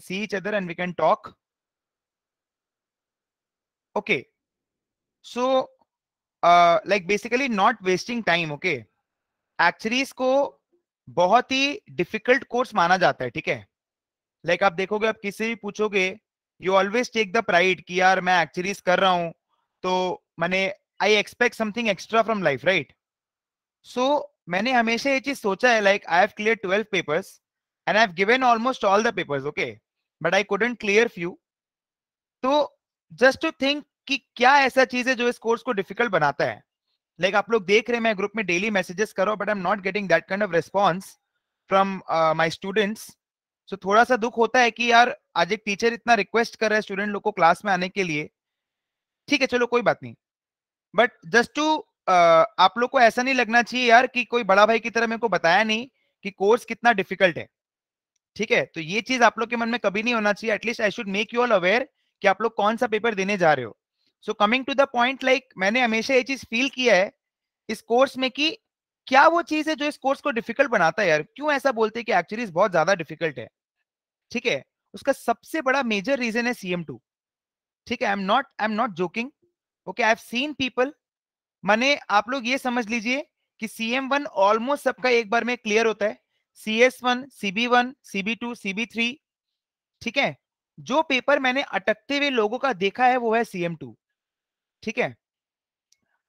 see each other and we can talk okay so uh, like basically not wasting time okay एक्चुअलीज को बहुत ही difficult course माना जाता है ठीक है लाइक आप देखोगे आप किसी भी पूछोगे you always take the pride कि यार मैं एक्चुअलीज कर रहा हूं तो मैंने I expect something extra from life right so मैंने हमेशा ये चीज सोचा है like I have clear twelve papers and I have given almost all the papers okay but I couldn't clear few तो जस्ट टू थिंक कि क्या ऐसा चीज है जो इस कोर्स को डिफिकल्ट बनाता है लाइक like, आप लोग देख रहे हैं मैं ग्रुप में डेली मैसेजेस करो but I am not getting that kind of response from my students so थोड़ा सा दुख होता है कि यार आज एक टीचर इतना रिक्वेस्ट कर रहा है स्टूडेंट लोग को क्लास में आने के लिए ठीक है चलो कोई बात नहीं बट जस्ट टू आप लोग को ऐसा नहीं लगना चाहिए यार कि कोई बड़ा भाई की तरह मेरे को बताया नहीं कि कोर्स कितना डिफिकल्ट है ठीक है तो ये चीज आप लोग के मन में कभी नहीं होना चाहिए at least I should make you all aware कि आप लोग कौन सा पेपर देने जा रहे हो so coming to the point like मैंने हमेशा ये चीज फील किया है इस कोर्स में कि क्या वो चीज है जो इस कोर्स को डिफिकल्ट बनाता है यार क्यों ऐसा बोलते हैं कि एक्चुअली बहुत ज्यादा डिफिकल्ट है ठीक है उसका सबसे बड़ा मेजर रीजन है सीएम टू ठीक है I am not I am not joking okay I have seen people माने आप लोग ये समझ लीजिए कि सीएम वन ऑलमोस्ट सबका एक बार में क्लियर होता है C S one CB one CB two CB three ठीक है जो पेपर मैंने अटकते हुए लोगों का देखा है वो है सीएम टू ठीक है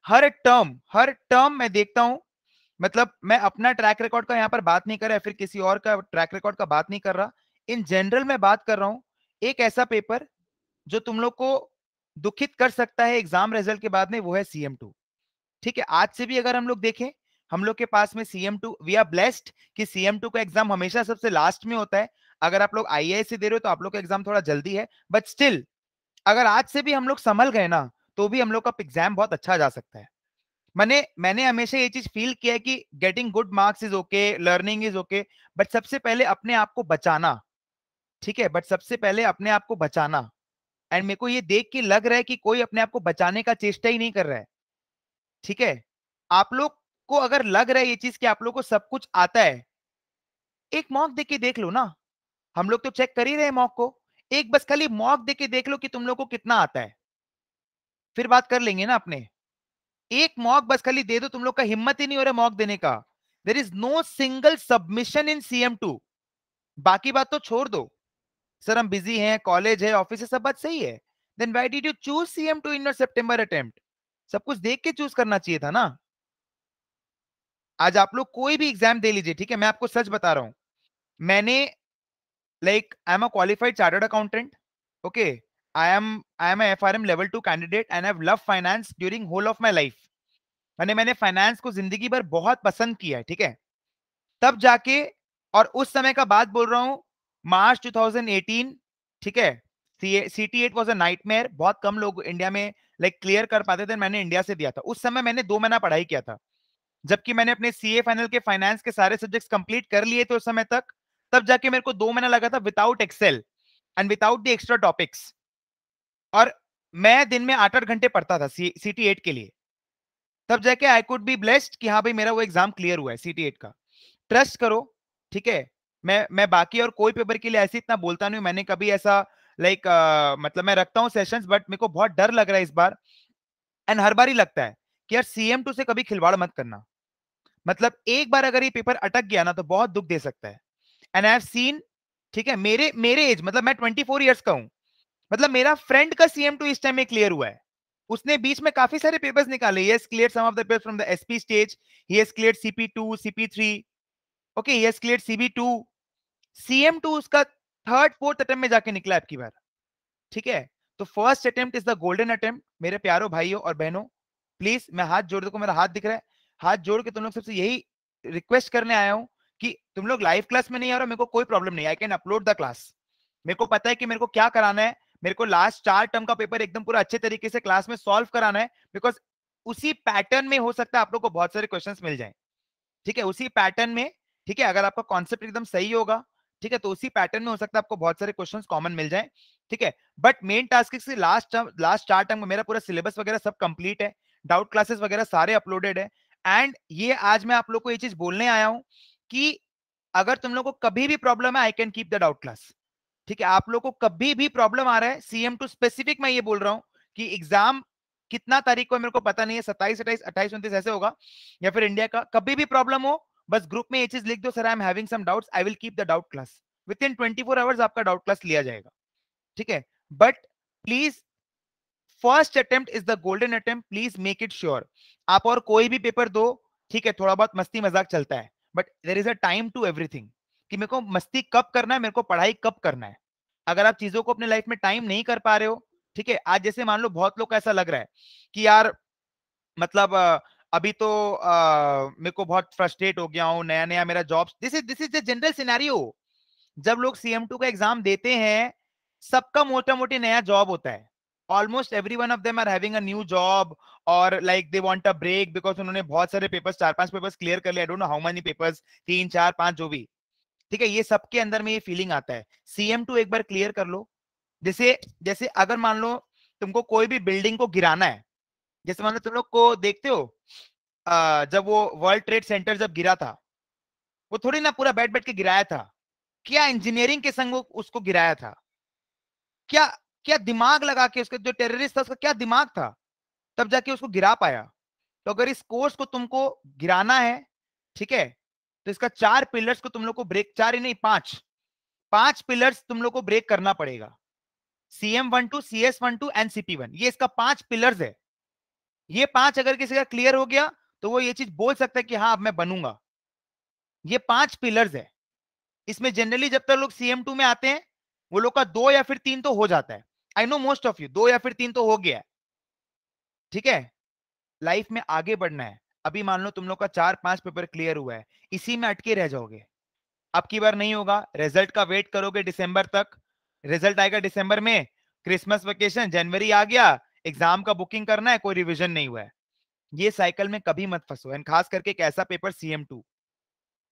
हर टर्म हर टर्म मैं देखता हूं मतलब मैं अपना ट्रैक रिकॉर्ड का यहां पर बात नहीं कर रहा फिर किसी और का ट्रैक रिकॉर्ड का बात नहीं कर रहा इन जनरल मैं बात कर रहा हूँ एक ऐसा पेपर जो तुम लोग को दुखित कर सकता है एग्जाम रिजल्ट के बाद में वो है सीएम टू ठीक है आज से भी अगर हम लोग देखें हम लोग के पास में CM two we are blessed कि सीएम टू का एग्जाम हमेशा सबसे लास्ट में होता है अगर आप लोग आई से e दे रहे हो तो आप लोग का एग्जाम थोड़ा जल्दी है बट स्टिल अगर आज से भी हम लोग संभल गए ना तो भी हम लोग का एग्जाम बहुत अच्छा जा सकता है मैंने मैंने हमेशा ये चीज फील किया है कि getting good marks is okay learning is okay but सबसे पहले अपने आप को बचाना ठीक है बट सबसे पहले अपने आप को बचाना एंड मेरे को ये देख के लग रहा है कि कोई अपने आप को बचाने का चेष्टा ही नहीं कर रहा है ठीक है आप लोग को अगर लग रहा है ये चीज कि आप लोग को सब कुछ आता है एक मॉक देके देख लो ना हम लोग तो चेक कर ही रहे हैं मॉक को एक बस खाली मॉक देके देख लो कि तुम लोग को कितना आता है फिर बात कर लेंगे ना अपने एक मॉक बस खाली दे दो तुम लोग का हिम्मत ही नहीं हो रहा मॉक देने का there is no single submission in CM two बाकी बात तो छोड़ दो सर हम बिजी हैं कॉलेज है ऑफिस है सब बात सही है then why did you choose CM two in your September attempt सब कुछ देख के चूज करना चाहिए था ना आज आप लोग कोई भी एग्जाम दे लीजिए ठीक है मैं आपको सच बता रहा हूं मैंने like I am a qualified chartered accountant okay I am I am F R M level two candidate and I love finance during whole of my life मैंने मैंने फाइनेंस को जिंदगी भर बहुत पसंद किया है ठीक है तब जाके और उस समय का बात बोल रहा हूँ मार्च 2018 ठीक है C T eight was a night बहुत कम लोग इंडिया में लाइक क्लियर कर पाते थे मैंने इंडिया से दिया था उस समय मैंने दो महीना पढ़ाई किया था जबकि मैंने अपने सी ए फाइनल के फाइनेंस के सारे सब्जेक्ट कंप्लीट कर लिए थे उस समय तक तब जाके मेरे को दो महीना लगा था without Excel and without the extra topics और मैं दिन में आठ आठ घंटे पढ़ता था सी टी एट के लिए तब जाके आई कुड बी ब्लेस्ड कि हाँ भाई मेरा वो एग्जाम क्लियर हुआ है सी टी एट का ट्रस्ट करो ठीक है मैं मैं बाकी और कोई पेपर के लिए ऐसे इतना बोलता नहीं मैंने कभी ऐसा लाइक like, uh, मतलब मैं रखता हूँ सेशंस बट मेरे को बहुत डर लग रहा है इस बार एंड हर बार ही लगता है कि यार सी एम टू से कभी खिलवाड़ मत करना मतलब एक बार अगर ये पेपर अटक गया ना तो बहुत दुख दे सकता है एंड आई हैव सीन ठीक है मेरे मेरे एज मतलब मैं ट्वेंटी फोर ईयर्स का हूँ मतलब मेरा फ्रेंड का सीएम टू इस टाइम में क्लियर हुआ है उसने बीच में काफी सारे पेपर्स निकाले ये clear some of the papers from the SP stage he has clear CP two CP two three okay he has clear CB two CB two two उसका थर्ड फोर्थ अटेम्प्ट में जाके निकला आपकी बार ठीक है तो first attempt is the golden attempt मेरे प्यारो भाइयों और बहनों प्लीज मैं हाथ जोड़ दो मेरा हाथ दिख रहा है हाथ जोड़ के तुम लोग सबसे यही रिक्वेस्ट करने आया हूँ कि तुम लोग लाइव क्लास में नहीं आ रहे मेरे को कोई प्रॉब्लम नहीं I can upload the class मेरे को पता है कि मेरे को क्या कराना है मेरे को लास्ट चार टर्म का पेपर एकदम पूरा अच्छे तरीके से क्लास में सॉल्व कराना है बिकॉज उसी पैटर्न में हो सकता है आप लोग को बहुत सारे क्वेश्चन मिल जाए ठीक है उसी पैटर्न में ठीक है अगर आपका कॉन्सेप्ट एकदम सही होगा ठीक है तो उसी पैटर्न में हो सकता है आपको बहुत सारे क्वेश्चंस कॉमन मिल जाए ठीक है बट मेन टास्क से लास्ट लास्ट चार टर्म में मेरा पूरा सिलेबस वगैरह सब कंप्लीट है डाउट क्लासेस वगैरह सारे अपलोडेड है एंड ये आज मैं आप लोग को ये चीज बोलने आया हूं कि अगर तुम लोग को कभी भी प्रॉब्लम है I can keep the doubt class ठीक है आप लोग को कभी भी प्रॉब्लम आ रहा है सीएम टू स्पेसिफिक मैं ये बोल रहा हूँ कि एग्जाम कितना तारीख को मेरे को पता नहीं है सत्ताईस अट्ठाईस अट्ठाईस उन्तीस ऐसे होगा या फिर इंडिया का कभी भी प्रॉब्लम हो बस ग्रुप में ये चीज लिख दो sir I am having some doubts I will keep the doubt class within twenty four hours आपका डाउट क्लास लिया जाएगा ठीक है but please first attempt is the golden attempt please make it sure आप और कोई भी paper दो ठीक है थोड़ा बहुत मस्ती मजाक चलता है but there is a time to everything कि मेरे को मस्ती कब करना है मेरे को पढ़ाई कब करना है अगर आप चीजों को अपने लाइफ में टाइम नहीं कर पा रहे हो ठीक है आज जैसे मान लो बहुत लोग ऐसा लग रहा है कि यार मतलब अभी तो मेरे को बहुत फ्रस्ट्रेट हो गया हूँ नया नया मेरा job this is this is the general scenario जब लोग सीएम टू का एग्जाम देते हैं सबका मोटा मोटी नया जॉब होता है almost every one of them are having a new job और like they want a break because उन्होंने बहुत सारे पेपर्स चार पांच पेपर्स क्लियर कर लिए I don't know how many papers तीन चार पांच जो भी ठीक है ये सबके अंदर में ये फीलिंग आता है सीएम टू एक बार क्लियर कर लो जैसे जैसे अगर मान लो तुमको कोई भी बिल्डिंग को गिराना है जैसे मान लो तुम लोग को देखते हो जब वो वर्ल्ड ट्रेड सेंटर जब गिरा था वो थोड़ी ना पूरा बैठ बैठ के गिराया था क्या इंजीनियरिंग के संग उसको गिराया था क्या क्या दिमाग लगा के उसके जो टेररिस्ट था उसका क्या दिमाग था तब जाके उसको गिरा पाया तो अगर इस कोर्स को तुमको गिराना है ठीक है तो इसका चार पिलर्स को तुम लोग को ब्रेक चार ही नहीं पांच पांच पिलर्स तुम लोग को ब्रेक करना पड़ेगा CM one two C S one two and CP one ये इसका पांच पिलर्स है ये पांच अगर किसी का क्लियर हो गया तो वो ये चीज बोल सकता है कि हाँ अब मैं बनूंगा ये पांच पिलर्स है इसमें जनरली जब तक लोग सीएम टू में आते हैं वो लोग का दो या फिर तीन तो हो जाता है I know most of you दो या फिर तीन तो हो गया ठीक है लाइफ में आगे बढ़ना है अभी मान लो तुम लोग का चार पांच पेपर क्लियर हुआ है इसी में अटके रह जाओगे अब की बार नहीं होगा रिजल्ट का वेट करोगे दिसंबर तक रिजल्ट आएगा दिसंबर में क्रिसमस वेकेशन जनवरी आ गया एग्जाम का बुकिंग करना है कोई रिविजन नहीं हुआ है ये साइकिल में कभी मत फंसो एंड खास करके एक ऐसा पेपर एम टू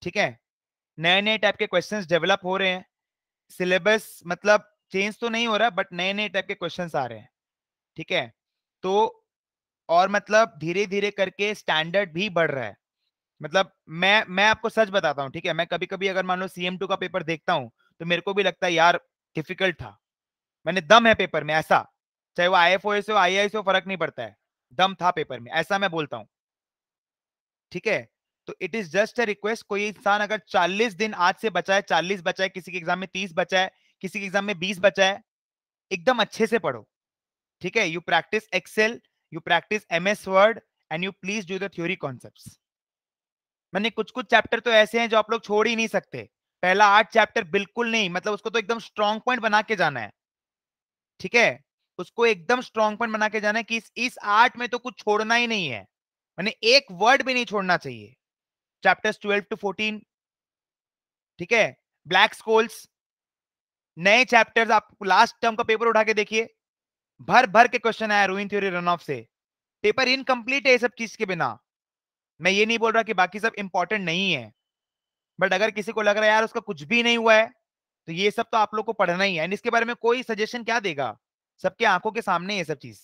ठीक है नए नए टाइप के क्वेश्चंस डेवलप हो रहे हैं सिलेबस मतलब चेंज तो नहीं हो रहा बट नए नए टाइप के क्वेश्चन आ रहे हैं ठीक है तो और मतलब धीरे धीरे करके स्टैंडर्ड भी बढ़ रहा है मतलब मैं मैं आपको सच बताता हूँ ठीक है मैं कभी कभी अगर मान लो सीएम का पेपर देखता हूँ तो मेरे को भी लगता है यार डिफिकल्ट था मैंने दम है पेपर में ऐसा चाहे वो आई एफ ओ हो आई आई हो फर्क नहीं पड़ता है दम था पेपर में ऐसा मैं बोलता हूँ ठीक है तो it is just a request कोई इंसान अगर 40 दिन आज से बचाए 40 बचाए किसी के एग्जाम में 30 बचाए किसी के एग्जाम में बीस बचा है एकदम अच्छे से पढ़ो ठीक है you practice Excel you practice M S Word and you please do the theory concept मैंने कुछ कुछ चैप्टर तो ऐसे हैं जो आप लोग छोड़ ही नहीं सकते पहला आठ चैप्टर बिल्कुल नहीं मतलब उसको तो एकदम स्ट्रॉन्ग पॉइंट बना के जाना है ठीक है उसको एकदम स्ट्रॉन्ग पॉइंट बना के जाना है कि इस इस आर्ट में तो कुछ छोड़ना ही नहीं है मैंने एक वर्ड भी नहीं छोड़ना चाहिए चैप्टर्स ट्वेल्व टू फोर्टीन ठीक है ब्लैक स्कोल्स नए चैप्टर्स आप लास्ट टर्म का पेपर उठा के देखिए भर भर के क्वेश्चन आया रूइन थ्योरी रन ऑफ से पेपर इनकम्प्लीट है ये सब चीज के बिना मैं ये नहीं बोल रहा कि बाकी सब इंपॉर्टेंट नहीं है बट अगर किसी को लग रहा है यार उसका कुछ भी नहीं हुआ है तो ये सब तो आप लोग को पढ़ना ही है एंड इसके बारे में कोई सजेशन क्या देगा सबके आंखों के सामने ये सब चीज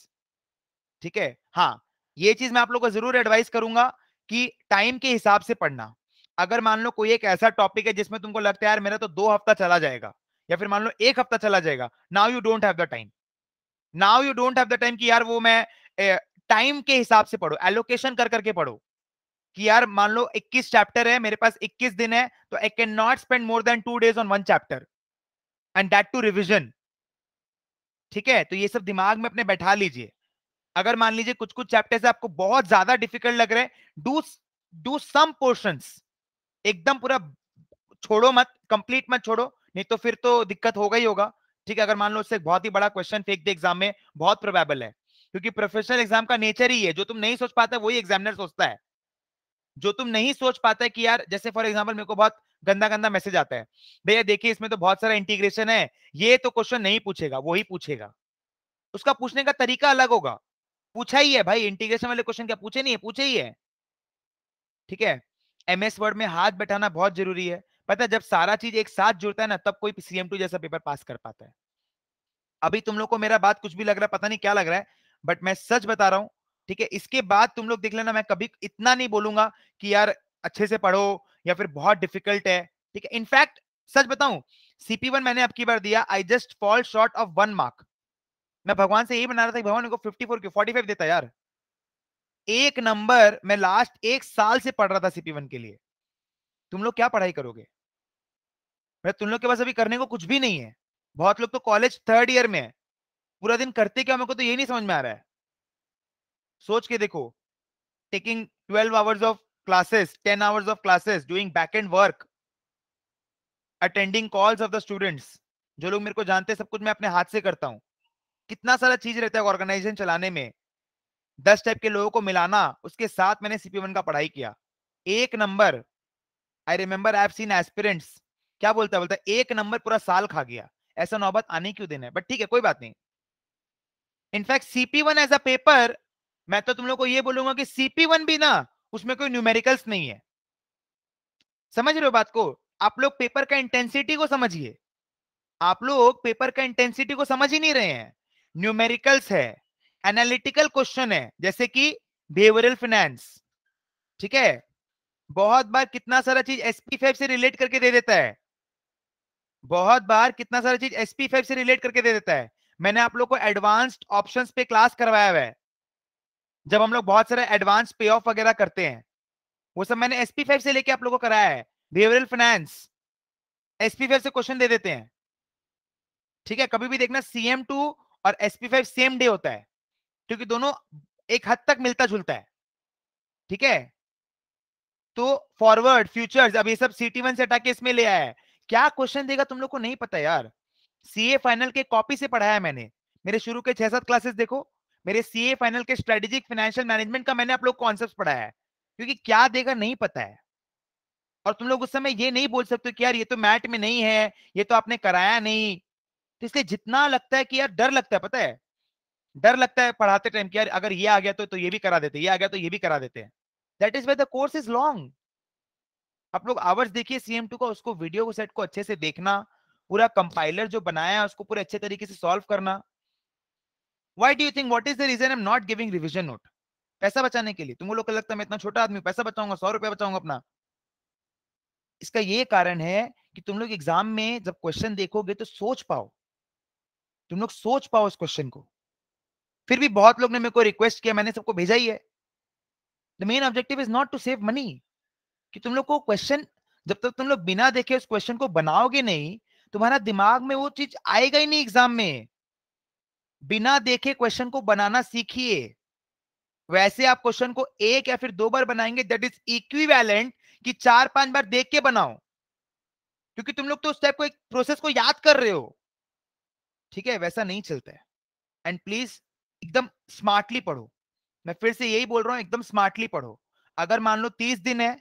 ठीक है हाँ ये चीज मैं आप लोग को जरूर एडवाइस करूंगा कि टाइम के हिसाब से पढ़ना अगर मान लो कोई एक ऐसा टॉपिक है जिसमें तुमको लगता है यार मेरा तो दो हफ्ता चला जाएगा या फिर मान लो एक हफ्ता चला जाएगा now you don't have the time now you don't have the time कि यार वो मैं टाइम के हिसाब से पढ़ो एलोकेशन कर करके पढ़ो कि यार मान लो 21 चैप्टर है मेरे पास 21 दिन है तो I can not spend more than two days on one chapter and that too revision ठीक है तो ये सब दिमाग में अपने बैठा लीजिए अगर मान लीजिए कुछ कुछ से आपको बहुत ज्यादा डिफिकल्ट लग रहे हैं डू डू सम पोर्शंस एकदम पूरा छोड़ो मत कंप्लीट मत छोड़ो नहीं तो फिर तो दिक्कत होगा ही होगा ठीक है अगर मान लो उससे बहुत ही बड़ा क्वेश्चन फेंक दे एग्जाम में बहुत प्रोबेबल है क्योंकि प्रोफेशनल एग्जाम का नेचर ही है जो तुम नहीं सोच पाता वही एग्जामिनर सोचता है जो तुम नहीं सोच पाता है कि यार जैसे फॉर एग्जाम्पल मेरे को बहुत गंदा गंदा मैसेज आता है भैया देखिए इसमें तो बहुत सारा इंटीग्रेशन है ये तो क्वेश्चन नहीं पूछेगा वही पूछेगा उसका पूछने का तरीका अलग होगा पूछा ही है भाई इंटीग्रेशन वाले क्वेश्चन क्या पूछे नहीं है पूछे ही है ठीक है एमएस वर्ड में हाथ बैठाना बहुत जरूरी है पता है जब सारा चीज एक साथ जुड़ता है ना तब कोई सीएम टू जैसा पेपर पास कर पाता है अभी तुम लोग को मेरा बात कुछ भी लग रहा है पता नहीं क्या लग रहा है बट मैं सच बता रहा हूँ ठीक है इसके बाद तुम लोग देख लेना मैं कभी इतना नहीं बोलूंगा कि यार अच्छे से पढ़ो या फिर बहुत डिफिकल्ट है ठीक है इनफैक्ट सच बताऊं सीपी वन मैंने अब की बार दिया I just fall short of one mark मैं भगवान से यही बना रहा था भगवान को फिफ्टी फोर क्यों फाइव देता यार एक नंबर मैं लास्ट एक साल से पढ़ रहा था सीपी वन के लिए तुम लोग क्या पढ़ाई करोगे मतलब तुम लोग के पास अभी करने को कुछ भी नहीं है बहुत लोग तो कॉलेज थर्ड ईयर में है पूरा दिन करते क्या मेरे को तो ये नहीं समझ में आ रहा है सोच के देखो taking twelve hours of classes ten hours of classes doing back end work attending calls of the students जो लोग मेरे को जानते हैं सब कुछ मैं अपने हाथ से करता हूँ कितना सारा चीज रहता है ऑर्गेनाइजेशन चलाने में दस टाइप के लोगों को मिलाना उसके साथ मैंने सीपी वन का पढ़ाई किया एक number I remember I seen aspirants क्या बोलता है बोलता है एक नंबर पूरा साल खा गया ऐसा नौबत आने क्यों देना है बट ठीक है कोई बात नहीं in fact CP one as a paper मैं तो तुम लोग को ये बोलूंगा कि सीपी वन भी ना उसमें कोई न्यूमेरिकल्स नहीं है समझ रहे हो बात को आप लोग पेपर का इंटेंसिटी को समझिए आप लोग पेपर का इंटेंसिटी को समझ ही नहीं रहे हैं न्यूमेरिकल्स है एनालिटिकल क्वेश्चन है जैसे कि बिहेवियरल फाइनेंस ठीक है बहुत बार कितना सारा चीज फाइव से रिलेट करके दे देता है बहुत बार कितना सारा चीज फाइव से रिलेट करके दे देता है मैंने आप लोग को एडवांस्ड ऑप्शन पे क्लास करवाया हुआ है जब हम लोग बहुत सारे एडवांस पे ऑफ वगैरह करते हैं वो सब मैंने फाइव से लेके आप लोगों को कराया है बिहेवियरल फाइनेंस फाइव से क्वेश्चन दे देते हैं ठीक है कभी भी देखना सीएम टू और फाइव सेम डे होता है क्योंकि दोनों एक हद तक मिलता जुलता है ठीक है तो फॉरवर्ड फ्यूचर्स अब ये सब सीटी वन से हटा के इसमें ले आया है क्या क्वेश्चन देगा तुम लोग को नहीं पता यार सीए फाइनल के कॉपी से पढ़ाया मैंने मेरे शुरू के छह सात क्लासेस देखो मेरे सीए फाइनल के स्ट्रेटेजिक फाइनेंशियल मैनेजमेंट का मैंने आप लोग कॉन्सेप्ट पढ़ाया है क्योंकि क्या देगा नहीं पता है और तुम लोग उस समय ये नहीं बोल सकते कि यार ये तो मैट में नहीं है ये तो आपने कराया नहीं तो इसलिए जितना लगता है कि यार डर लगता है पता है डर लगता है पढ़ाते टाइम कि यार अगर ये आ गया तो, तो ये भी करा देते ये आ गया तो ये भी करा देते हैं that is why the course is long आप लोग आवर्स देखिए सीएम टू का उसको वीडियो को सेट को अच्छे से देखना पूरा कंपाइलर जो बनाया है उसको पूरे अच्छे तरीके से सॉल्व करना why do you think what is the reason I am not giving revision note पैसा बचाने के लिए तुम लोग को लगता है मैं इतना छोटा आदमी पैसा बचाऊंगा सौ रुपया बचाऊंगा अपना इसका ये कारण है कि तुम लोग एग्जाम में जब क्वेश्चन देखोगे तो सोच पाओ तुम लोग सोच पाओ उस क्वेश्चन को फिर भी बहुत लोग ने मेरे को रिक्वेस्ट किया मैंने सबको भेजा ही है the main objective is not to save money कि तुम लोग को क्वेश्चन जब तक तुम लोग बिना देखे उस क्वेश्चन को बनाओगे नहीं तुम्हारा दिमाग में वो चीज आएगा ही नहीं एग्जाम में बिना देखे क्वेश्चन को बनाना सीखिए वैसे आप क्वेश्चन को एक या फिर दो बार बनाएंगे दैट इज इक्विवेलेंट कि चार पांच बार देख के बनाओ क्योंकि तुम लोग तो उस टाइप को एक प्रोसेस को याद कर रहे हो ठीक है वैसा नहीं चलता है एंड प्लीज एकदम स्मार्टली पढ़ो मैं फिर से यही बोल रहा हूँ एकदम स्मार्टली पढ़ो अगर मान लो तीस दिन है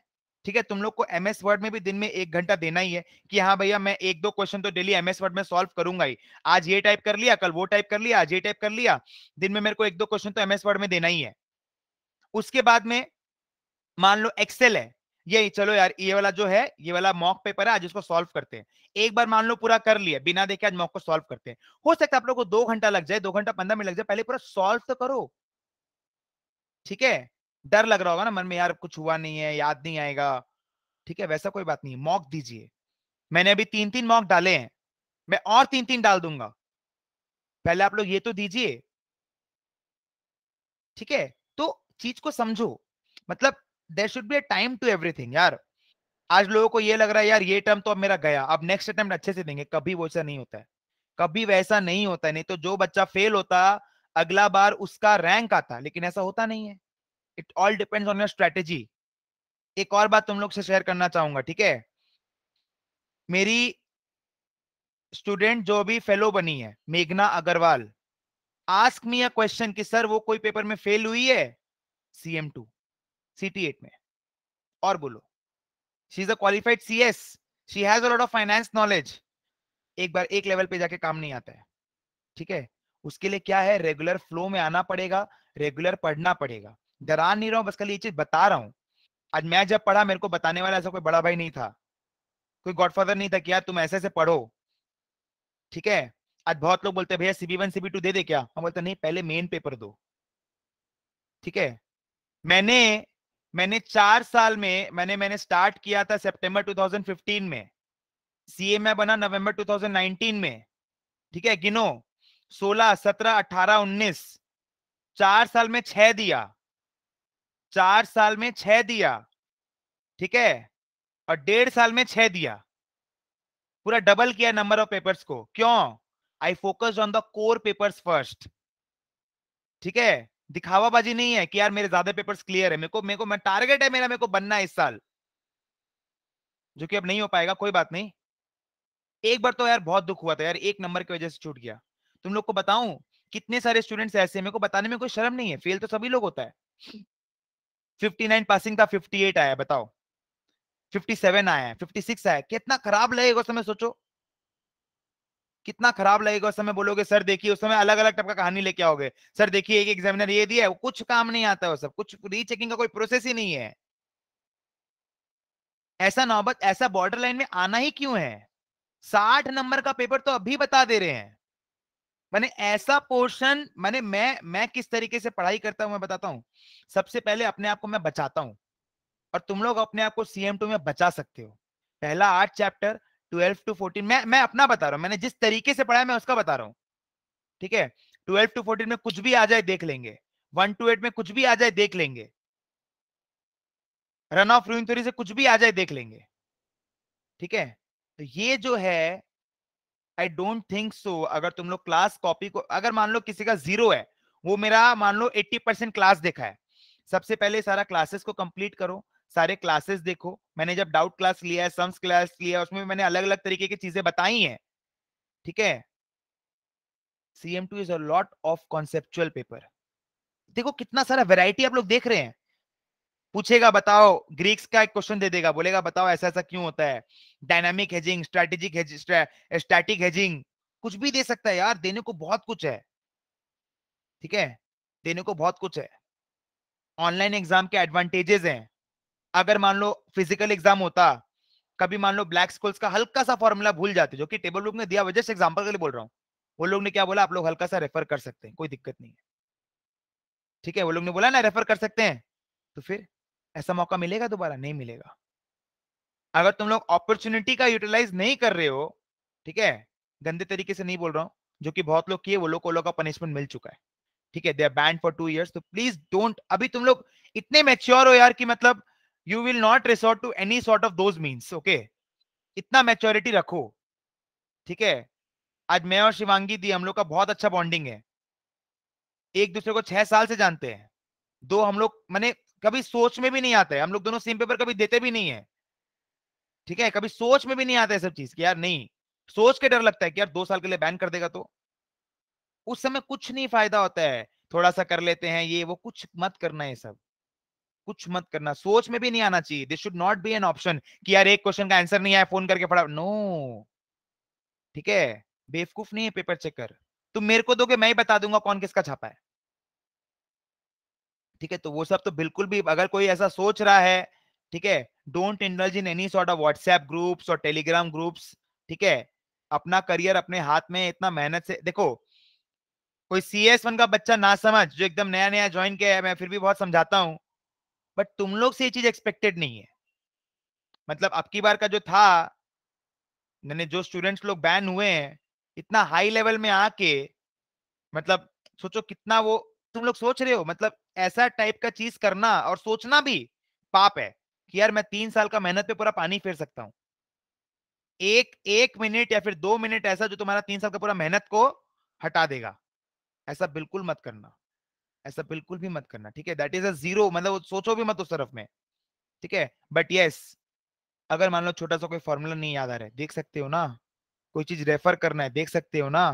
ठीक है तुम लोग को एमएस वर्ड में भी दिन में एक घंटा देना ही है कि हाँ भैया मैं एक दो क्वेश्चन तो डेली एमएस वर्ड में सॉल्व करूंगा ही आज ये टाइप कर लिया कल वो टाइप कर लिया आज ये टाइप कर लिया दिन में मेरे को एक दो क्वेश्चन तो एमएस वर्ड में देना ही है उसके बाद में मान लो एक्सेल है ये चलो यार ये वाला जो है ये वाला मॉक पेपर है आज इसको सॉल्व करते हैं एक बार मान लो पूरा कर लिया बिना देखे आज मॉक को सॉल्व करते हैं हो सकता है आप लोग को दो घंटा लग जाए दो घंटा पंद्रह मिनट लग जाए पहले पूरा सॉल्व तो करो ठीक है डर लग रहा होगा ना मन में यार कुछ हुआ नहीं है याद नहीं आएगा ठीक है वैसा कोई बात नहीं मॉक दीजिए मैंने अभी तीन तीन मॉक डाले हैं मैं और तीन तीन डाल दूंगा पहले आप लोग ये तो दीजिए ठीक है तो चीज को समझो मतलब there should be a time to everything यार आज लोगों को ये लग रहा है यार ये टर्म तो अब मेरा गया अब नेक्स्ट अटेम्प्ट अच्छे से देंगे कभी वैसा नहीं होता है कभी वैसा नहीं होता है नहीं तो जो बच्चा फेल होता अगला बार उसका रैंक आता लेकिन ऐसा होता नहीं है it all depends on your strategy एक और बात तुम लोग से शेयर करना चाहूंगा ठीक है मेरी स्टूडेंट जो भी फेलो बनी है मेघना Agarwal ask me a question कि सर वो कोई पेपर में फेल हुई है सी M two C T eight में और बोलो she is a qualified C S she has of finance knowledge एक बार एक लेवल पे जाके काम नहीं आता है ठीक है उसके लिए क्या है रेगुलर फ्लो में आना पड़ेगा रेगुलर पढ़ना पड़ेगा डरा नहीं रहा हूँ बस खाली ये चीज बता रहा हूँ आज मैं जब पढ़ा मेरे को बताने वाला ऐसा कोई बड़ा भाई नहीं था कोई गॉडफादर नहीं था कि यार तुम ऐसे ऐसे पढ़ो ठीक है आज बहुत लोग बोलते भैया सीबी वन सीबी टू दे दे क्या हम बोलते नहीं पहले मेन पेपर दो ठीक है मैंने मैंने चार साल में मैंने मैंने स्टार्ट किया था सितंबर 2015 में सीए बना नवंबर 2019 में ठीक है गिनो सोलह सत्रह अठारह उन्नीस चार साल में छह दिया चार साल में छह दिया ठीक है और डेढ़ साल में छह दिया पूरा डबल किया नंबर ऑफ पेपर्स को क्यों I focus on the core papers first ठीक है दिखावाबाजी नहीं है कि यार मेरे ज्यादा पेपर्स क्लियर है मेरे को मेरे को मैं टारगेट है मेरा मेरे को बनना है इस साल जो कि अब नहीं हो पाएगा कोई बात नहीं एक बार तो यार बहुत दुख हुआ था यार एक नंबर की वजह से छूट गया तुम लोग को बताऊं कितने सारे स्टूडेंट्स ऐसे मेरे को बताने में कोई शर्म नहीं है फेल तो सभी लोग होता है 59 पासिंग था 58 आया बताओ 57 आया 56 आया कितना खराब लगेगा उस समय सोचो कितना खराब लगेगा उस समय बोलोगे सर देखिए उस समय अलग अलग टाइप का कहानी लेके आओगे सर देखिए एक एग्जामिनर ये दिया है कुछ काम नहीं आता है सब कुछ रीचेकिंग का कोई प्रोसेस ही नहीं है ऐसा नौबत ऐसा बॉर्डर लाइन में आना ही क्यों है साठ नंबर का पेपर तो अभी बता दे रहे हैं मैंने ऐसा पोर्शन मैंने मैं मैं किस तरीके से पढ़ाई करता हूं मैं बताता हूं सबसे पहले अपने आप को मैं बचाता हूं और तुम लोग अपने आप को सीएम टू में बचा सकते हो पहला आठ चैप्टर ट्वेल्व टू फोर्टीन मैं मैं अपना बता रहा हूं मैंने जिस तरीके से पढ़ाया मैं उसका बता रहा हूँ ठीक है ट्वेल्व टू फोर्टीन में कुछ भी आ जाए देख लेंगे वन टू एट में कुछ भी आ जाए देख लेंगे रन ऑफ रूइन थ्योरी से कुछ भी आ जाए देख लेंगे ठीक है तो ये जो है आई डोंट थिंक सो अगर तुम लोग क्लास कॉपी को अगर मान लो किसी का जीरो है वो मेरा मान लो 80 परसेंट क्लास देखा है सबसे पहले सारा क्लासेस को कंप्लीट करो सारे क्लासेस देखो मैंने जब डाउट क्लास लिया है सम्स क्लास लिया उसमें मैंने अलग अलग तरीके की चीजें बताई हैं ठीक है CM two is a lot of conceptual paper देखो कितना सारा वेराइटी आप लोग देख रहे हैं पूछेगा बताओ ग्रीक्स का एक क्वेश्चन दे देगा बोलेगा बताओ ऐसा ऐसा क्यों होता है dynamic hedging strategic static hedging कुछ भी दे सकता है यार देने को बहुत कुछ है ठीक है देने को बहुत कुछ है ऑनलाइन एग्जाम के एडवांटेजेस हैं अगर मान लो फिजिकल एग्जाम होता कभी मान लो ब्लैक स्कूल्स का हल्का सा फॉर्मूला भूल जाते जो कि टेबल बुक ने दिया वजह से एग्जाम्पल के लिए बोल रहा हूँ वो लोग ने क्या बोला आप लोग हल्का सा रेफर कर सकते हैं कोई दिक्कत नहीं है ठीक है वो लोग ने बोला ना रेफर कर सकते हैं तो फिर ऐसा मौका मिलेगा दोबारा नहीं मिलेगा अगर तुम लोग अपॉर्चुनिटी का यूटिलाइज नहीं कर रहे हो ठीक है गंदे तरीके से नहीं बोल रहा हूँ जो कि बहुत लोग किए वो लोग को लोग का पनिशमेंट मिल चुका है ठीक है they are banned for two years तो प्लीज डोंट अभी तुम लोग इतने मेच्योर हो यार कि मतलब you will not resort to any sort of those means okay इतना मेच्योरिटी रखो ठीक है आज मैं और शिवांगी दी हम लोग का बहुत अच्छा बॉन्डिंग है एक दूसरे को छह साल से जानते हैं दो हम लोग मैंने कभी सोच में भी नहीं आता है हम लोग दोनों सेम पेपर कभी देते भी नहीं है ठीक है कभी सोच में भी नहीं आता है सब चीज की यार नहीं सोच के डर लगता है कि यार दो साल के लिए बैन कर देगा तो उस समय कुछ नहीं फायदा होता है थोड़ा सा कर लेते हैं ये वो कुछ मत करना है सब कुछ मत करना सोच में भी नहीं आना चाहिए this should not be an option कि यार एक क्वेश्चन का आंसर नहीं आया फोन करके पढ़ा नो ठीक है बेवकूफ नहीं है पेपर चेक कर तुम मेरे को दोगे मैं ही बता दूंगा कौन किसका छापा है ठीक है तो वो सब तो बिल्कुल भी अगर कोई ऐसा सोच रहा है ठीक है don't indulge in any sort of WhatsApp groups और टेलीग्राम ग्रुप्स ठीक है अपना करियर अपने हाथ में इतना मेहनत से देखो कोई सी एस वन का बच्चा ना समझ जो एकदम नया नया ज्वाइन किया है मैं फिर भी बहुत समझाता हूँ बट तुम लोग से ये चीज एक्सपेक्टेड नहीं है मतलब अब की बार का जो था मैंने जो स्टूडेंट्स लोग बैन हुए हैं इतना हाई लेवल में आके मतलब सोचो कितना वो तुम लोग सोच रहे हो मतलब ऐसा टाइप का चीज करना और सोचना भी पाप है कि यार मैं तीन साल का मेहनत पे पूरा पानी फेर सकता हूं एक एक मिनट या फिर दो मिनट ऐसा जो तुम्हारा तीन साल का पूरा मेहनत को हटा देगा ऐसा बिल्कुल मत करना ऐसा बिल्कुल भी मत करना ठीक है दैट इज अ जीरो मतलब सोचो भी मत उस तरफ में ठीक है बट यस अगर मान लो छोटा सा कोई फॉर्मूला नहीं याद आ रहा है देख सकते हो ना कोई चीज रेफर करना है देख सकते हो ना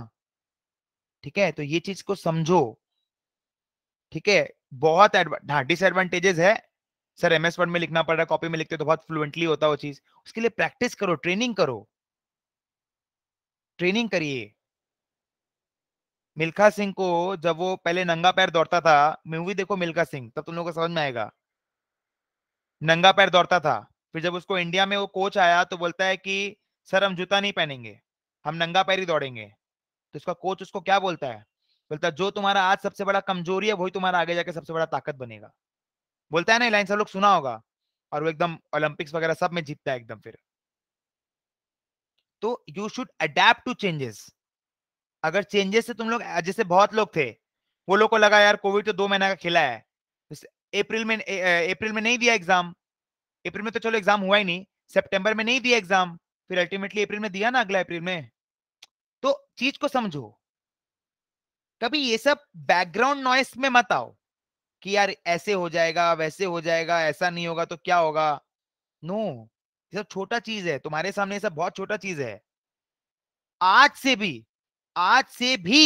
ठीक है तो ये चीज को समझो ठीक है बहुत डिसएडवांटेजेस है सर एमएस वर्ड में लिखना पड़ रहा है कॉपी में लिखते तो बहुत फ्लुएंटली होता वो चीज उसके लिए प्रैक्टिस करो ट्रेनिंग करो ट्रेनिंग करिए मिल्खा सिंह को जब वो पहले नंगा पैर दौड़ता था मूवी देखो मिल्खा सिंह तब तुम लोगों को समझ में आएगा नंगा पैर दौड़ता था फिर जब उसको इंडिया में वो कोच आया तो बोलता है कि सर हम जूता नहीं पहनेंगे हम नंगा पैर ही दौड़ेंगे तो उसका कोच उसको क्या बोलता है बोलता जो तुम्हारा आज सबसे बड़ा कमजोरी है वही तुम्हारा आगे जाके सबसे बड़ा ताकत बनेगा बोलता है ना लाइन सब लोग सुना होगा और वो एकदम ओलंपिक्स वगैरह सब में जीतता है एकदम फिर तो you should adapt to changes अगर चेंजेस से तुम लोग जैसे बहुत लोग थे वो लोग को लगा यार कोविड तो दो महीना का खेला है अप्रैल में अप्रैल में नहीं दिया एग्जाम अप्रैल में तो चलो एग्जाम हुआ ही नहीं सेप्टेम्बर में नहीं दिया एग्जाम फिर अल्टीमेटली अप्रैल में दिया ना अगला अप्रैल में तो चीज को समझो कभी ये सब बैकग्राउंड नॉइस में मत आओ कि यार ऐसे हो जाएगा वैसे हो जाएगा ऐसा नहीं होगा तो क्या होगा नो no, ये सब छोटा चीज है तुम्हारे सामने ये सब बहुत छोटा चीज है आज से भी आज से भी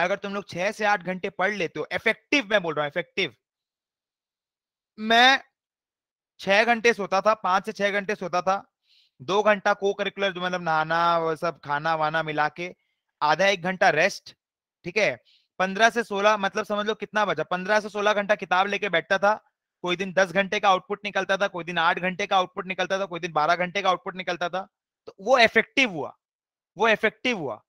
अगर तुम लोग छह से आठ घंटे पढ़ लेते हो इफेक्टिव मैं बोल रहा हूं इफेक्टिव मैं छह घंटे सोता था पांच से छह घंटे सोता था दो घंटा को करिकुलर जो मतलब नहाना सब खाना वाना मिला के आधा एक घंटा रेस्ट ठीक है पंद्रह से सोलह मतलब समझ लो कितना बजा पंद्रह से सोलह घंटा किताब लेके बैठता था कोई दिन दस घंटे का आउटपुट निकलता था कोई दिन आठ घंटे का आउटपुट निकलता था कोई दिन बारह घंटे का आउटपुट निकलता था तो वो इफेक्टिव हुआ वो इफेक्टिव हुआ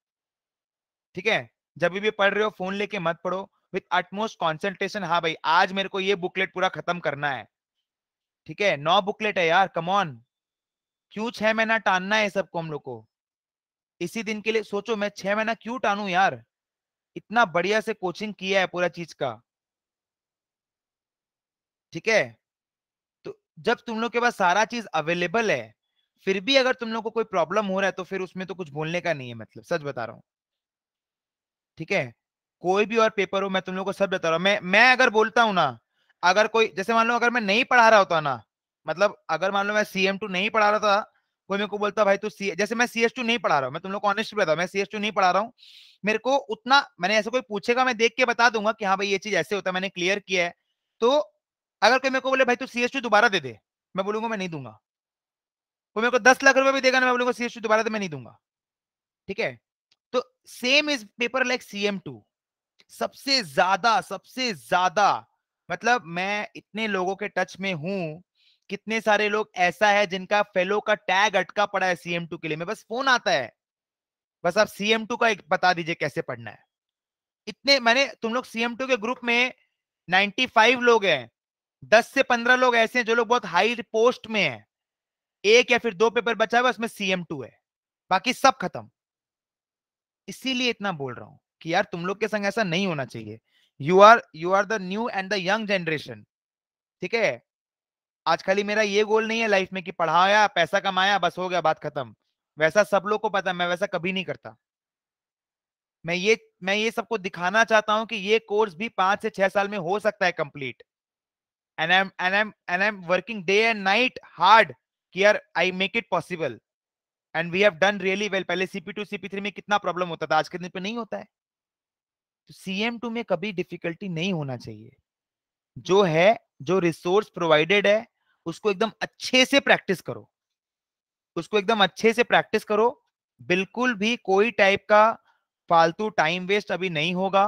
ठीक है जब भी पढ़ रहे हो फोन लेके मत पढ़ो विथ अटमोस्ट कॉन्सेंट्रेशन हाँ भाई आज मेरे को ये बुकलेट पूरा खत्म करना है ठीक है नौ बुकलेट है यार कमॉन क्यों छह महीना टानना है सबको हम लोग को इसी दिन के लिए सोचो मैं छह महीना क्यों टानू यार इतना बढ़िया से कोचिंग किया है पूरा चीज का ठीक है तो जब तुम लोग के पास सारा चीज अवेलेबल है फिर भी अगर तुम लोग को कोई प्रॉब्लम हो रहा है तो फिर उसमें तो कुछ बोलने का नहीं है मतलब सच बता रहा हूं ठीक है कोई भी और पेपर हो मैं तुम लोग को सब बता रहा हूं मैं मैं अगर बोलता हूं ना अगर कोई जैसे मान लो अगर मैं नहीं पढ़ा रहा होता ना मतलब अगर मान लो मैं सीएम टू नहीं पढ़ा रहा था कोई मेरे को बोलता भाई तू सी जैसे मैं सी एस टू नहीं पढ़ा रहा हूँ मैं तुम लोग को ऑनेस्ट बताऊँ मैं सी एस टू नहीं पढ़ा रहा हूँ मेरे को उतना मैंने ऐसे कोई पूछेगा मैं देख के बता दूंगा कि हाँ भाई ये चीज ऐसे होता है मैंने क्लियर किया है तो अगर कोई मेरे को बोले भाई तू सी दोबारा दे दे मैं बोलूंगा मैं नहीं दूंगा वो मेरे को दस लाख रुपए भी देगा ना मैं बोलूंगा सी दोबारा दे मैं नहीं दूंगा ठीक है तो same is paper like see सबसे ज्यादा सबसे ज्यादा मतलब मैं इतने लोगों के टच में हूं कितने सारे लोग ऐसा है जिनका फेलो का टैग अटका पड़ा है सीएम टू के लिए में बस फोन आता है बस आप सीएम टू का एक बता दीजिए कैसे पढ़ना है इतने मैंने तुम लोग सीएम टू के ग्रुप में 95 लोग हैं 10 से 15 लोग ऐसे हैं जो लोग बहुत हाई पोस्ट में हैं एक या फिर दो पेपर बचा हुआ उसमें सीएम टू है बाकी सब खत्म इसीलिए इतना बोल रहा हूं कि यार तुम लोग के संग ऐसा नहीं होना चाहिए you are you are the new and the young generation ठीक है आज खाली मेरा ये गोल नहीं है लाइफ में कि पढ़ाया पैसा कमाया बस हो गया बात खत्म वैसा सब लोग को पता मैं वैसा कभी नहीं करता मैं ये मैं ये सबको दिखाना चाहता हूं कि ये कोर्स भी पांच से छह साल में हो सकता है complete and I am and I am and I am working day and night hard कि यार I make it possible and we have done really well पहले सीपी टू सीपी थ्री में कितना प्रॉब्लम होता था आज के दिन पे नहीं होता है तो एम टू में कभी डिफिकल्टी नहीं होना चाहिए जो है जो रिसोर्स प्रोवाइडेड है उसको एकदम अच्छे से प्रैक्टिस करो उसको एकदम अच्छे से प्रैक्टिस करो बिल्कुल भी कोई टाइप का फालतू टाइम वेस्ट अभी नहीं होगा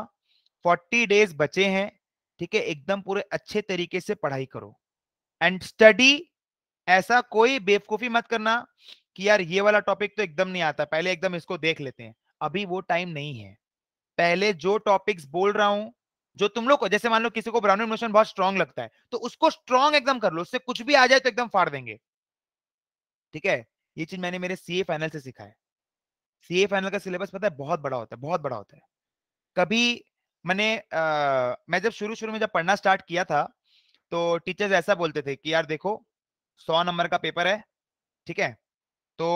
40 डेज बचे हैं ठीक है एकदम पूरे अच्छे तरीके से पढ़ाई करो एंड स्टडी ऐसा कोई बेवकूफी मत करना कि यार ये वाला टॉपिक तो एकदम नहीं आता पहले एकदम इसको देख लेते हैं अभी वो टाइम नहीं है पहले जो टॉपिक्स बोल रहा हूं जो तुम लोग जैसे मान लो किसी को ब्राउन इमोशन बहुत स्ट्रॉन्ग लगता है तो उसको स्ट्रॉन्ग एकदम कर लो उससे कुछ भी आ जाए तो एकदम फाड़ देंगे ठीक है ये चीज मैंने मेरे सीए फाइनल से सीखा है सीए फाइनल का सिलेबस पता है बहुत बड़ा होता है बहुत बड़ा होता है कभी मैंने आ, मैं जब शुरू शुरू में जब पढ़ना स्टार्ट किया था तो टीचर्स ऐसा बोलते थे कि यार देखो सौ नंबर का पेपर है ठीक है तो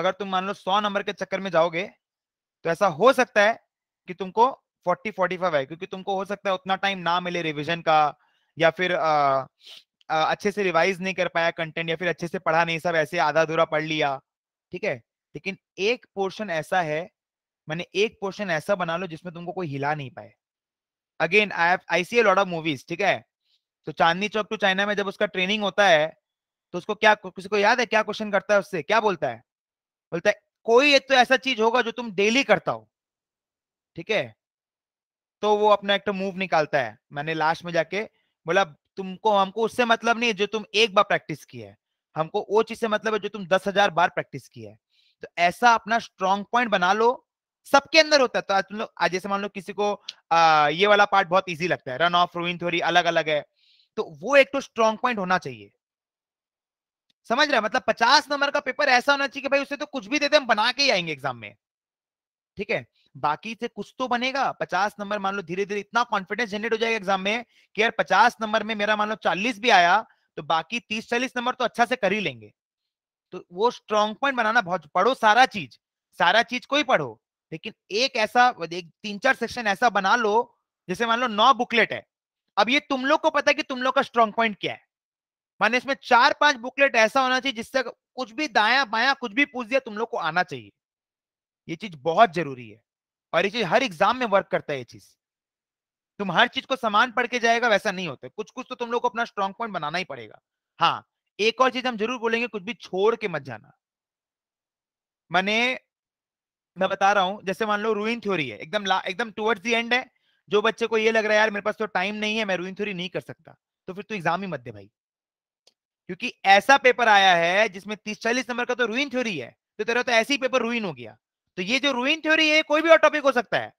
अगर तुम मान लो सौ नंबर के चक्कर में जाओगे तो ऐसा हो सकता है कि तुमको फोर्टी फोर्टी फाइव है क्योंकि तुमको हो सकता है उतना टाइम ना मिले रिविजन का या फिर आ, आ, अच्छे से रिवाइज नहीं कर पाया कंटेंट या फिर अच्छे से पढ़ा नहीं सब ऐसे आधा अधूरा पढ़ लिया ठीक है लेकिन एक पोर्शन ऐसा है मैंने एक पोर्शन ऐसा बना लो जिसमें तुमको कोई हिला नहीं पाए again I I see a lord of movies ठीक है तो चांदनी चौक टू चाइना में जब उसका ट्रेनिंग होता है तो उसको क्या किसी को याद है क्या क्वेश्चन करता है उससे क्या बोलता है बोलता है कोई एक तो ऐसा चीज होगा जो तुम डेली करता हो ठीक है तो वो अपना एक मूव तो निकालता है मैंने लास्ट में जाके बोला तुमको हमको उससे मतलब नहीं है जो तुम एक बार प्रैक्टिस की है हमको वो चीज से मतलब है जो तुम दस हजार बार प्रैक्टिस किया है तो ऐसा अपना स्ट्रॉन्ग पॉइंट बना लो सबके अंदर होता है तो आज तुम लोग आज जैसे मान लो किसी को आ, ये वाला पार्ट बहुत इजी लगता है रन ऑफ रोइन थोड़ी अलग अलग है तो वो एक तो स्ट्रॉन्ग पॉइंट होना चाहिए समझ रहे मतलब पचास नंबर का पेपर ऐसा होना चाहिए कि भाई उसे तो कुछ भी देते हम बना के ही आएंगे एग्जाम में ठीक है बाकी से कुछ तो बनेगा पचास नंबर मान लो धीरे धीरे इतना कॉन्फिडेंस जनरेट हो जाएगा एग्जाम में कि यार पचास नंबर में मेरा मान लो चालीस भी आया तो बाकी तीस चालीस नंबर तो अच्छा से कर ही लेंगे तो वो स्ट्रॉन्ग पॉइंट बनाना बहुत पढ़ो सारा चीज सारा चीज को ही पढ़ो लेकिन एक ऐसा एक तीन चार सेक्शन ऐसा बना लो जैसे मान लो नौ बुकलेट है अब ये तुम लोग को पता है कि तुम लोग का स्ट्रॉन्ग पॉइंट क्या है माने इसमें चार पांच बुकलेट ऐसा होना चाहिए जिससे कुछ भी दाया बाया कुछ भी पूछ दिया तुम लोग को आना चाहिए ये चीज बहुत जरूरी है और ये चीज हर एग्जाम में वर्क करता है ये चीज तुम हर चीज को समान पढ़ के जाएगा वैसा नहीं होता कुछ कुछ तो तुम लोग को अपना स्ट्रॉन्ग पॉइंट बनाना ही पड़ेगा हाँ एक और चीज हम जरूर बोलेंगे कुछ भी छोड़ के मत जाना मैंने मैं बता रहा हूं जैसे मान लो रूइन थ्योरी है एकदम एकदम टुवर्ड्स दी एंड है जो बच्चे को ये लग रहा है यार मेरे पास तो टाइम नहीं है मैं रूइन थ्योरी नहीं कर सकता तो फिर तू एग्जाम ही मत दे भाई क्योंकि ऐसा पेपर आया है जिसमें तीस चालीस नंबर का तो रूइन थ्योरी है तो तेरा तो ऐसे ही पेपर रूइन हो गया तो ये जो रूइन थ्योरी है कोई भी और टॉपिक हो सकता है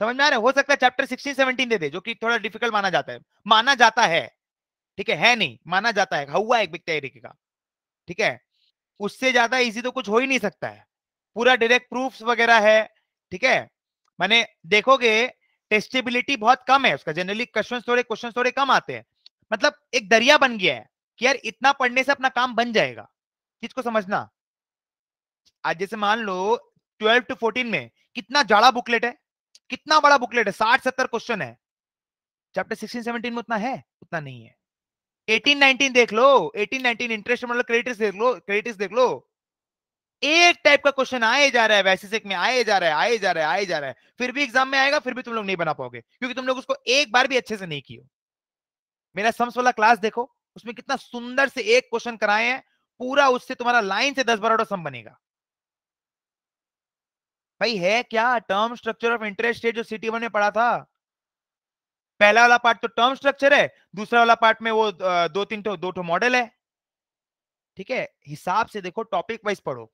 समझ में आ रहा है हो सकता है चैप्टर 16 17 दे दे जो कि थोड़ा डिफिकल्ट माना जाता है माना जाता है ठीक है है नहीं माना जाता है हुआ एक तरीके का ठीक है उससे ज्यादा इजी तो कुछ हो ही नहीं सकता है पूरा डायरेक्ट प्रूफ वगैरह है ठीक है मैंने देखोगे टेस्टेबिलिटी बहुत कम है उसका जनरली क्वेश्चन थोड़े क्वेश्चन थोड़े कम आते हैं मतलब एक दरिया बन गया है कि यार इतना पढ़ने से अपना काम बन जाएगा चीज को समझना आज जैसे मान लो ट्वेल्व टू फोर्टीन में कितना जाड़ा बुकलेट है कितना बड़ा बुकलेट है साठ सत्तर क्वेश्चन है चैप्टर सिक्सटीन सेवनटीन में उतना है उतना नहीं है 18 19 देख लो 18 19 इंटरेस्ट मतलब क्रेडिट्स देख लो क्रेडिट्स देख लो एक टाइप का क्वेश्चन आए जा रहा है वैसे से में आए जा रहा है आए जा रहा है आए जा रहा है फिर भी एग्जाम में आएगा फिर भी तुम लोग नहीं बना पाओगे क्योंकि तुम लोग उसको एक बार भी अच्छे से नहीं किए मेरा सम्स वाला क्लास देखो उसमें कितना सुंदर से एक क्वेश्चन कराए हैं पूरा उससे तुम्हारा लाइन से दस बारह सम बनेगा भाई है क्या term structure of interest rate जो सिटी वन में पढ़ा था पहला वाला पार्ट तो टर्म स्ट्रक्चर है दूसरा वाला पार्ट में वो दो तीन तो, दो तो मॉडल है ठीक है हिसाब से देखो टॉपिक वाइज पढ़ो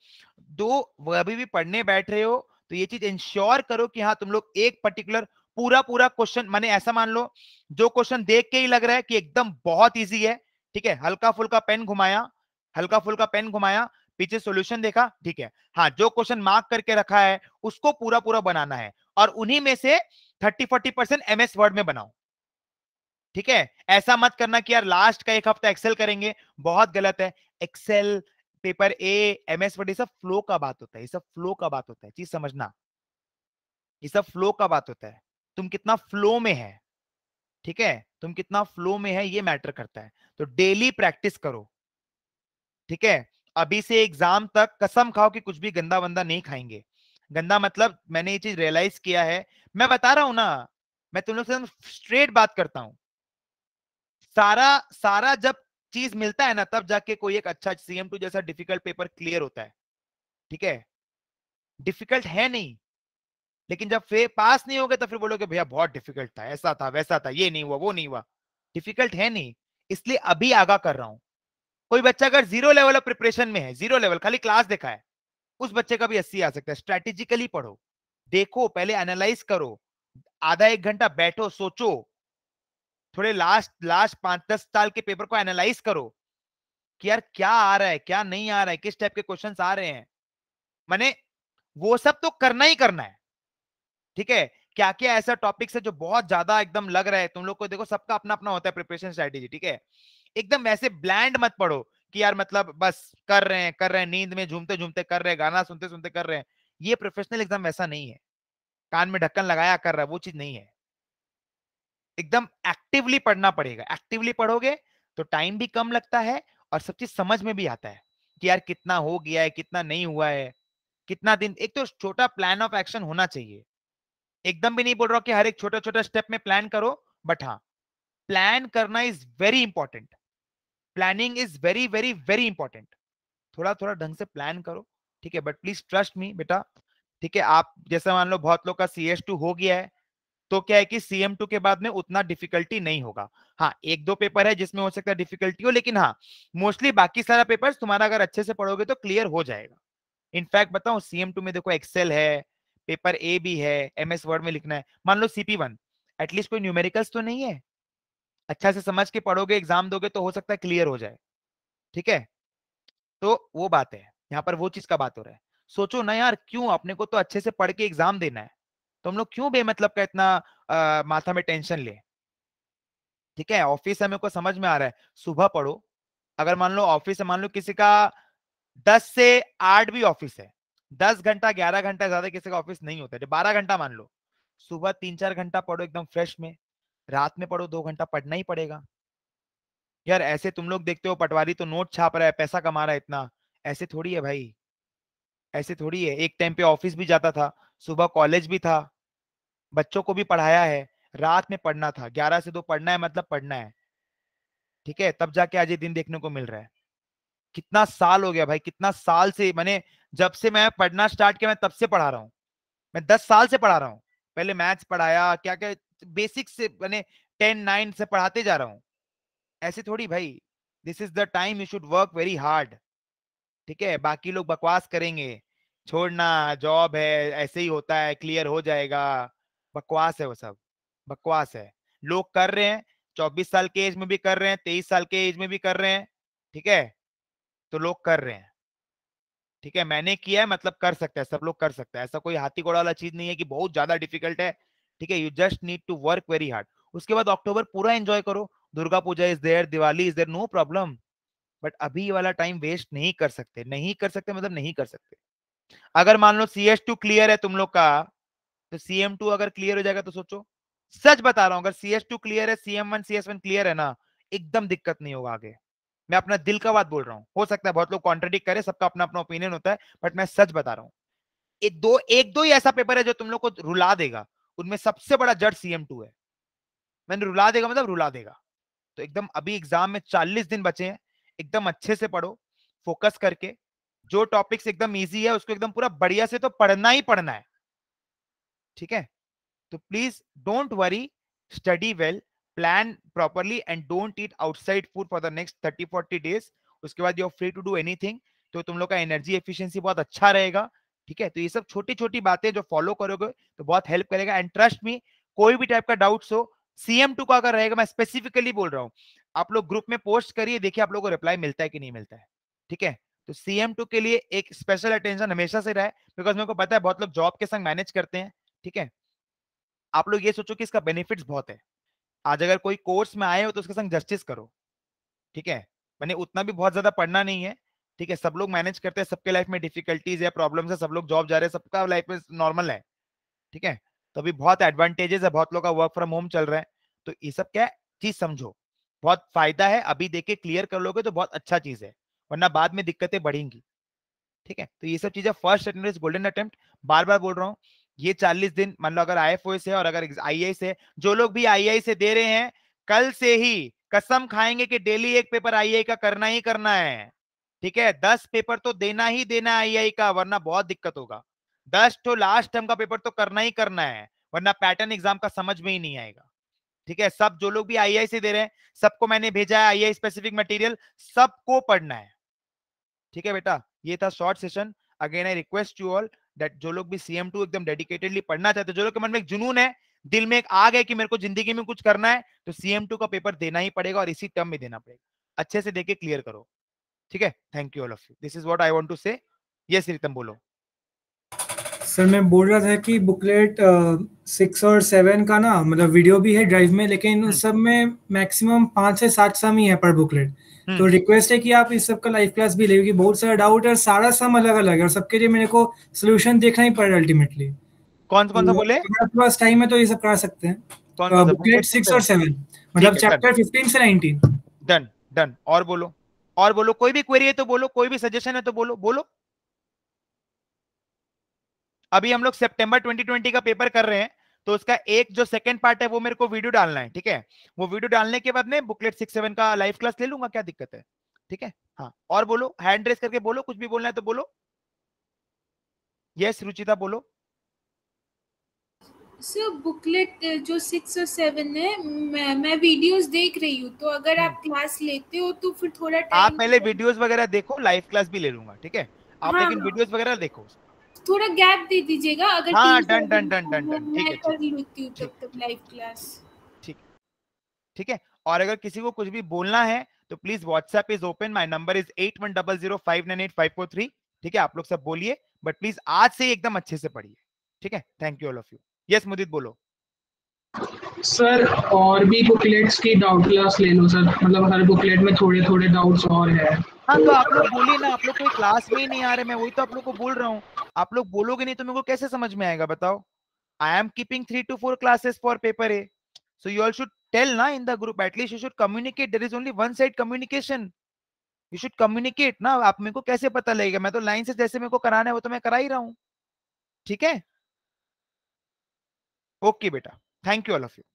दो अभी भी पढ़ने बैठ रहे हो तो ये चीज इंश्योर करो कि हाँ तुम लोग एक पर्टिकुलर पूरा पूरा क्वेश्चन मैंने ऐसा मान लो जो क्वेश्चन देख के ही लग रहा है कि एकदम बहुत ईजी है ठीक है हल्का फुल्का पेन घुमाया हल्का फुल्का पेन घुमाया पीछे सॉल्यूशन देखा ठीक है हाँ जो क्वेश्चन मार्क करके रखा है उसको पूरा पूरा बनाना है और उन्हीं में से thirty forty percent MS Word में बनाओ ठीक है ऐसा मत करना कि यार लास्ट का एक हफ्ता एक्सेल करेंगे बहुत गलत है Excel paper A M S Word ये सब फ्लो का बात होता है ये सब फ्लो का बात होता है चीज समझना ये सब फ्लो का बात होता है तुम कितना फ्लो में है ठीक है तुम कितना फ्लो में है ये मैटर करता है तो डेली प्रैक्टिस करो ठीक है अभी से एग्जाम तक कसम खाओ कि कुछ भी गंदा वंदा नहीं खाएंगे गंदा मतलब मैंने ये चीज रियलाइज किया है मैं बता रहा हूं ना मैं तुम लोग से स्ट्रेट बात करता हूं सारा सारा जब चीज मिलता है ना तब जाके कोई एक अच्छा सीएम टू जैसा डिफिकल्ट पेपर क्लियर होता है ठीक है डिफिकल्ट है नहीं लेकिन जब फिर पास नहीं हो गए तो फिर बोलोगे भैया बहुत डिफिकल्ट था ऐसा था वैसा था ये नहीं हुआ वो नहीं हुआ डिफिकल्ट है नहीं इसलिए अभी आगा कर रहा हूं कोई बच्चा अगर जीरो लेवल ऑफ प्रिपरेशन में है जीरो लेवल खाली क्लास देखा है उस बच्चे का भी अस्सी आ सकता है स्ट्रेटेजिकली पढ़ो देखो पहले एनालाइज करो आधा एक घंटा बैठो सोचो थोड़े लास्ट लास्ट पांच दस साल के पेपर को एनालाइज करो कि यार क्या आ रहा है क्या नहीं आ रहा है किस टाइप के क्वेश्चंस आ रहे हैं माने वो सब तो करना ही करना है ठीक है क्या क्या ऐसा टॉपिक्स है जो बहुत ज्यादा एकदम लग रहा है तुम लोग को देखो सबका अपना अपना होता है प्रिपरेशन स्ट्रेटेजी ठीक है एकदम ऐसे ब्लैंड मत पढ़ो कि यार मतलब बस कर रहे हैं कर रहे हैं नींद में झूमते झूमते कर रहे हैं गाना सुनते सुनते कर रहे हैं ये प्रोफेशनल एग्जाम वैसा नहीं है कान में ढक्कन लगाया कर रहा है वो चीज नहीं है एकदम एक्टिवली पढ़ना पड़ेगा एक्टिवली पढ़ोगे तो टाइम भी कम लगता है और सब चीज समझ में भी आता है कि यार कितना हो गया है कितना नहीं हुआ है कितना दिन एक तो छोटा प्लान ऑफ एक्शन होना चाहिए एकदम भी नहीं बोल रहा कि हर एक छोटा छोटा स्टेप में प्लान करो बट हाँ प्लान करना is very important planning is very very very important थोड़ा थोड़ा ढंग से प्लान करो ठीक है बट प्लीज ट्रस्ट मी बेटा ठीक है आप जैसे मान लो बहुत लोग का सी एस टू हो गया है तो क्या है कि सी टू के बाद में उतना डिफिकल्टी नहीं होगा हाँ एक दो पेपर है जिसमें हो सकता है डिफिकल्टी हो लेकिन हाँ मोस्टली बाकी सारा पेपर तुम्हारा अगर अच्छे से पढ़ोगे तो क्लियर हो जाएगा इनफैक्ट बताओ सी टू में देखो एक्सेल है पेपर ए भी है एम एस वर्ड में लिखना है मान लो सीपी वन एटलीस्ट कोई न्यूमेरिकल्स तो नहीं है अच्छा से समझ के पढ़ोगे एग्जाम दोगे तो हो सकता है क्लियर हो जाए ठीक है तो वो बात है यहाँ पर वो चीज का बात हो रहा है सोचो ना यार क्यों अपने को तो अच्छे से पढ़ के एग्जाम देना है तो हम लोग क्यों बेमतलब का इतना आ, माथा में टेंशन ले ठीक है ऑफिस हमें को समझ में आ रहा है सुबह पढ़ो अगर मान लो ऑफिस है मान लो किसी का दस से आठ भी ऑफिस है दस घंटा ग्यारह घंटा ज्यादा किसी का ऑफिस नहीं होता है बारह घंटा मान लो सुबह तीन चार घंटा पढ़ो एकदम फ्रेश में रात में पढ़ो दो घंटा पढ़ना ही पड़ेगा यार ऐसे तुम लोग देखते हो पटवारी तो नोट छाप रहा है पैसा कमा रहा है इतना ऐसे थोड़ी है भाई ऐसे थोड़ी है एक टाइम पे ऑफिस भी जाता था सुबह कॉलेज भी था बच्चों को भी पढ़ाया है रात में पढ़ना था ग्यारह से दो पढ़ना है मतलब पढ़ना है ठीक है तब जाके आज ये दिन देखने को मिल रहा है कितना साल हो गया भाई कितना साल से मैंने जब से मैं पढ़ना स्टार्ट किया मैं तब से पढ़ा रहा हूँ मैं दस साल से पढ़ा रहा हूँ पहले मैथ्स पढ़ाया क्या क्या बेसिक से मैंने टेन नाइन से पढ़ाते जा रहा हूँ ऐसे थोड़ी भाई this is the time you should work very hard ठीक है बाकी लोग बकवास करेंगे छोड़ना जॉब है ऐसे ही होता है क्लियर हो जाएगा बकवास है वो सब बकवास है लोग कर रहे हैं चौबीस साल के एज में भी कर रहे हैं तेईस साल के एज में भी कर रहे हैं ठीक है तो लोग कर रहे हैं ठीक है मैंने किया है मतलब कर सकता है सब लोग कर सकता है ऐसा कोई हाथी घोड़ा वाला चीज नहीं है कि बहुत ज्यादा डिफिकल्ट है ठीक है you just need to work very hard उसके बाद अक्टूबर पूरा एंजॉय करो Durga Puja is there Diwali is there no problem but अभी वाला टाइम वेस्ट नहीं कर सकते नहीं कर सकते मतलब नहीं कर सकते अगर मान लो सी एस टू क्लियर है तुम लोग का तो सी एम टू अगर क्लियर हो जाएगा तो सोचो सच बता रहा हूं अगर सी एस टू क्लियर है सी एम वन सी एस वन क्लियर है ना एकदम दिक्कत नहीं होगा आगे मैं अपना दिल का बात बोल रहा हूँ हो सकता है बहुत लोग कॉन्ट्रेडिक्ट करे सबका अपना अपना ओपिनियन होता है बट मैं सच बता रहा हूँ दो एक दो ही ऐसा पेपर है जो तुम लोग को रुला देगा उनमें सबसे बड़ा जड़ सीएम टू है मैंने रुला देगा मतलब रुला देगा तो एकदम अभी एग्जाम में चालीस दिन बचे हैं एकदम अच्छे से पढ़ो फोकस करके जो टॉपिक्स एकदम इजी है उसको एकदम पूरा बढ़िया से तो पढ़ना ही पढ़ना है ठीक है तो please don't worry study well plan properly and don't eat outside food for the next thirty forty days उसके बाद you are free to do anything तो तुम लोग का एनर्जी एफिशिएंसी बहुत अच्छा रहेगा ठीक है तो ये सब छोटी छोटी बातें जो फॉलो करोगे तो बहुत हेल्प करेगा एंड ट्रस्ट मी कोई भी टाइप का डाउट्स हो सीएम टू का अगर रहेगा मैं स्पेसिफिकली बोल रहा हूँ आप लोग ग्रुप में पोस्ट करिए देखिए आप लोग को रिप्लाई मिलता है कि नहीं मिलता है ठीक है तो सीएम टू के लिए एक स्पेशल अटेंशन हमेशा से रहा है बिकॉज मेरे को पता है बहुत लोग जॉब के संग मैनेज करते हैं ठीक है आप लोग ये सोचो कि इसका बेनिफिट बहुत है आज अगर कोई कोर्स में आए हो तो उसके संग जस्टिस करो ठीक है मैंने उतना भी बहुत ज्यादा पढ़ना नहीं है ठीक है सब लोग मैनेज करते हैं सबके लाइफ में डिफिकल्टीज है प्रॉब्लम है सब लोग जॉब जा रहे हैं सबका लाइफ में नॉर्मल है ठीक है तो अभी बहुत एडवांटेजेस है बहुत लोग का वर्क फ्रॉम होम चल रहा है तो ये सब क्या चीज समझो बहुत फायदा है अभी देखे क्लियर कर लोगे तो बहुत अच्छा चीज है वरना बाद में दिक्कतें बढ़ेंगी ठीक है तो ये सब चीजें फर्स्ट अटेम्प्ट गोल्डन अटेम्प्ट बार बार बोल रहा हूँ ये चालीस दिन मान लो अगर आई से और अगर आई आई से जो लोग भी आई आई e से दे रहे हैं कल से ही कसम खाएंगे कि डेली एक पेपर आई आई का करना ही करना है ठीक है दस पेपर तो देना ही देना है आई का वरना बहुत दिक्कत होगा दस तो लास्ट टर्म का पेपर तो करना ही करना है वरना पैटर्न एग्जाम का समझ में ही नहीं आएगा ठीक है सब जो लोग भी आई से दे रहे हैं सबको मैंने भेजा है आई स्पेसिफिक मटेरियल सबको पढ़ना है ठीक है बेटा ये था short session again I request you all that जो लोग भी सीएम टू एकदम डेडिकेटेडली पढ़ना चाहते हैं जो लोग के मन में एक जुनून है दिल में एक आग है कि मेरे को जिंदगी में कुछ करना है तो सीएम टू का पेपर देना ही पड़ेगा और इसी टर्म में देना पड़ेगा अच्छे से देखे क्लियर करो ठीक है thank you all of you this is what I want to say yes Ritam बोलो सर मैं बोल रहा था कि बुकलेट सिक्स और सेवन का ना मतलब वीडियो भी है ड्राइव में लेकिन उस हम्म। सब में मैक्सिमम पांच से सात सम ही है पर बुकलेट हम्म। तो रिक्वेस्ट है कि आप इस सब का लाइव क्लास भी ले क्योंकि बहुत सारे डाउट है सारा सम अलग अलग है और सबके लिए मेरे को सोल्यूशन देखना ही पड़ रहा है अल्टीमेटली कौन कौन सा तो बोले पास टाइम है तो ये सब करा सकते हैं बुकलेट सिक्स और सेवन मतलब चैप्टर फिफ्टीन से नाइनटीन डन डन और बोलो और बोलो कोई भी क्वेरी है तो बोलो कोई भी सजेशन है तो बोलो बोलो अभी हम लोग ट्वेंटी ट्वेंटी का पेपर कर रहे हैं तो उसका एक जो सेकंड पार्ट है वो मेरे को वीडियो डालना है ठीक है वो वीडियो डालने के बाद मैं बुकलेट सिक्स सेवन का लाइव क्लास ले लूंगा क्या दिक्कत है ठीक है हाँ और बोलो हैंड रेस करके बोलो कुछ भी बोलना है तो बोलो यस रुचिता बोलो सर बुकलेट eh, जो सिक्स और सेवन है मैं, मैं वीडियोस देख रही हूँ तो अगर आप क्लास हम्म। लेते हो तो फिर थोड़ा टाइम आप पहले वीडियोस तो- वगैरह देखो लाइव क्लास भी ले लूंगा ठीक है आप हाँ, लेकिन वीडियोस हाँ। वगैरह देखो थोड़ा गैप दे दीजिएगा अगर हाँ done done done done done ठीक है कर लेती हूँ तब तक लाइव क्लास ठीक ठीक है और अगर किसी को कुछ भी बोलना है तो please WhatsApp is open my number is eight one double zero five nine eight five four three ठीक है आप लोग सब बोलिए बट प्लीज आज से एकदम अच्छे से पढ़िए ठीक है thank you all of you yes Mudit बोलो सर और भी बुकलेट्स की डाउट क्लास ले लो सर मतलब हर बुकलेट में थोड़े थोड़े डाउट्स और है हाँ तो आप लोग बोलिए ना आप लोग कोई क्लास में ही नहीं आ रहे मैं वही तो आप लोग को बोल रहा हूँ आप लोग बोलोगे नहीं तो मेरे को कैसे समझ में आएगा बताओ I am keeping three two four classes for paper A so you all should tell ना in the group at least you should communicate communicate is only one side communication you should communicate ना आप मेरे को कैसे पता लगेगा मैं तो लाइन से जैसे मेरे को कराना है वो तो मैं करा ही रहा हूँ ठीक है ओके बेटा thank you all of you